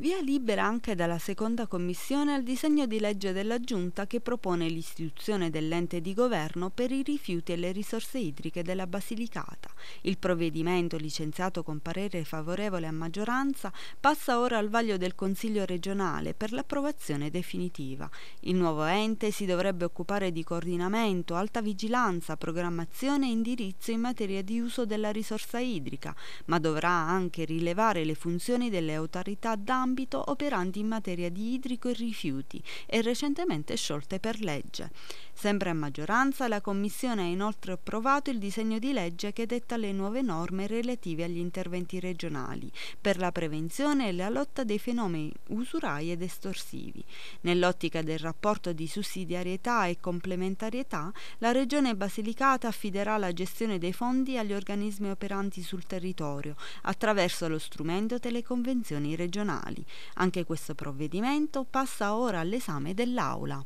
Via libera anche dalla seconda commissione al disegno di legge della Giunta che propone l'istituzione dell'ente di governo per i rifiuti e le risorse idriche della Basilicata. Il provvedimento, licenziato con parere favorevole a maggioranza, passa ora al vaglio del Consiglio regionale per l'approvazione definitiva. Il nuovo ente si dovrebbe occupare di coordinamento, alta vigilanza, programmazione e indirizzo in materia di uso della risorsa idrica, ma dovrà anche rilevare le funzioni delle autorità DAM ambito operanti in materia di idrico e rifiuti e recentemente sciolte per legge. Sempre a maggioranza, la Commissione ha inoltre approvato il disegno di legge che detta le nuove norme relative agli interventi regionali per la prevenzione e la lotta dei fenomeni usurai ed estorsivi. Nell'ottica del rapporto di sussidiarietà e complementarietà, la Regione Basilicata affiderà la gestione dei fondi agli organismi operanti sul territorio attraverso lo strumento delle convenzioni regionali. Anche questo provvedimento passa ora all'esame dell'Aula.